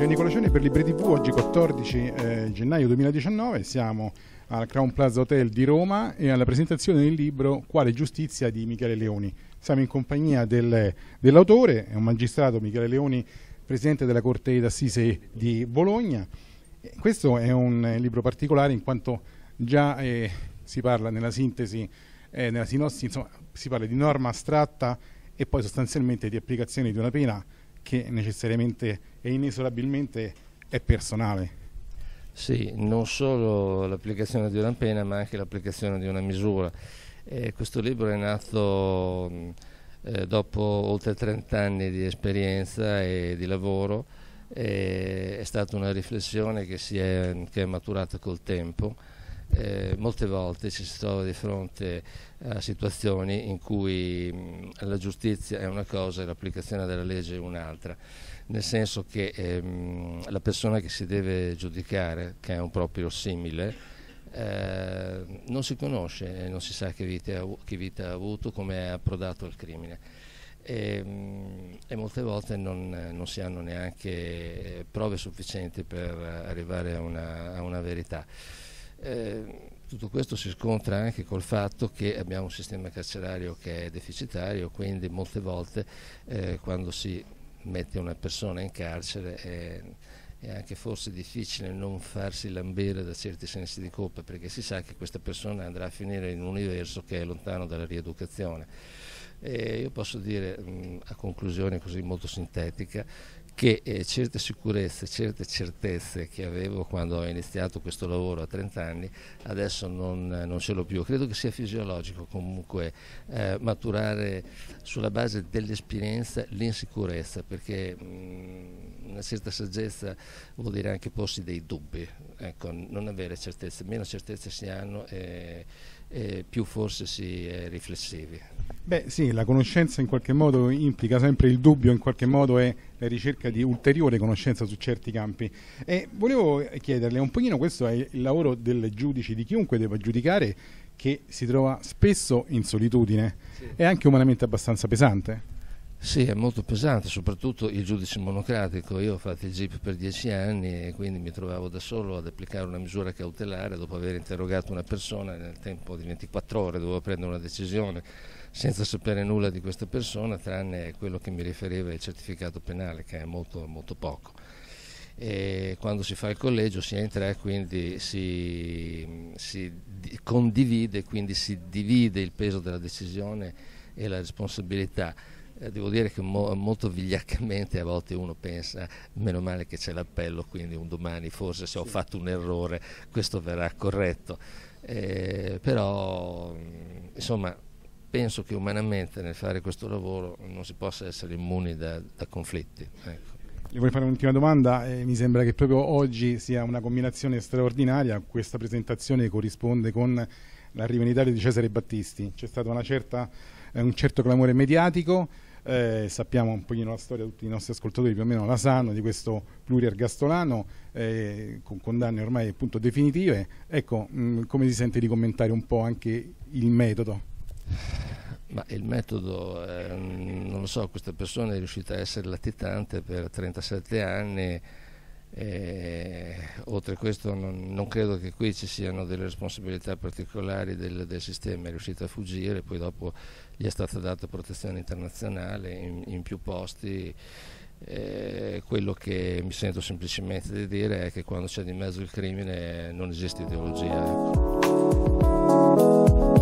Signor Nicolacioni per Libri TV, oggi 14 eh, gennaio 2019 siamo al Crown Plaza Hotel di Roma e alla presentazione del libro Quale giustizia di Michele Leoni. Siamo in compagnia del, dell'autore, è un magistrato Michele Leoni, presidente della Corte d'Assise di Bologna. Questo è un eh, libro particolare in quanto già eh, si parla nella sintesi, eh, nella sinossi, insomma, si parla di norma astratta e poi sostanzialmente di applicazione di una pena che necessariamente e inesorabilmente è personale. Sì, non solo l'applicazione di una pena ma anche l'applicazione di una misura. Eh, questo libro è nato eh, dopo oltre 30 anni di esperienza e di lavoro, eh, è stata una riflessione che, è, che è maturata col tempo eh, molte volte ci si trova di fronte a situazioni in cui mh, la giustizia è una cosa e l'applicazione della legge è un'altra, nel senso che ehm, la persona che si deve giudicare, che è un proprio simile, eh, non si conosce, e non si sa che vita, che vita ha avuto, come è approdato al crimine. E, ehm, e, molte volte non, non, si hanno neanche prove sufficienti per arrivare a una, a una verità. Eh, tutto questo si scontra anche col fatto che abbiamo un sistema carcerario che è deficitario, quindi molte volte eh, quando si mette una persona in carcere è, è, anche forse difficile non farsi lambere da certi sensi di colpa perché si sa che questa persona andrà a finire in un universo che è lontano dalla rieducazione. E io posso dire mh, mm, a conclusione così molto sintetica che eh, certe sicurezze, certe certezze che avevo quando ho iniziato questo lavoro a 30 anni, adesso non, eh, non ce l'ho più. Credo che sia fisiologico comunque eh, maturare sulla base dell'esperienza l'insicurezza, perché mh, mm, una certa saggezza vuol dire anche porsi dei dubbi ecco, non avere certezze, meno certezze si hanno e, e più forse si è eh, riflessivi. Beh sì, la conoscenza in qualche modo implica sempre il dubbio, in qualche modo è la ricerca di ulteriore conoscenza su certi campi. E volevo chiederle un pochino, questo è il lavoro del giudice, di chiunque deve giudicare, che si trova spesso in solitudine, sì. è anche umanamente abbastanza pesante. Sì, è molto pesante, soprattutto il giudice monocratico. Io ho fatto il GIP per dieci anni e quindi mi trovavo da solo ad applicare una misura cautelare dopo aver interrogato una persona nel tempo di 24 ore, dovevo prendere una decisione senza sapere nulla di questa persona, tranne quello che mi riferiva il certificato penale, che è molto, molto poco. E quando si fa il collegio si entra e quindi si, si condivide, quindi si divide il peso della decisione e la responsabilità. Eh, devo dire che mo molto vigliaccamente a volte uno pensa meno male che c'è l'appello, quindi un domani forse se ho fatto un errore questo verrà corretto. Eh, però insomma penso che umanamente nel fare questo lavoro non si possa essere immuni da, da conflitti. Ecco. Le vorrei fare un'ultima domanda, eh, mi sembra che proprio oggi sia una combinazione straordinaria, questa presentazione corrisponde con l'arrivo in Italia di Cesare Battisti, c'è stato certa, eh, un certo clamore mediatico, eh, sappiamo un pochino la storia, tutti i nostri ascoltatori più o meno la sanno, di questo pluriergastolano eh, con condanne ormai appunto definitive. Ecco, mh, mm, come si sente di commentare un po' anche il metodo? Ma il metodo, eh, non lo so, questa persona è riuscita a essere latitante per 37 anni eh, oltre a questo non, non, credo che qui ci siano delle responsabilità particolari del, del, sistema, è riuscito a fuggire, poi dopo gli è stata data protezione internazionale in, in più posti. Eh, quello che mi sento semplicemente di dire è che quando c'è di mezzo il crimine non esiste ideologia. Ecco.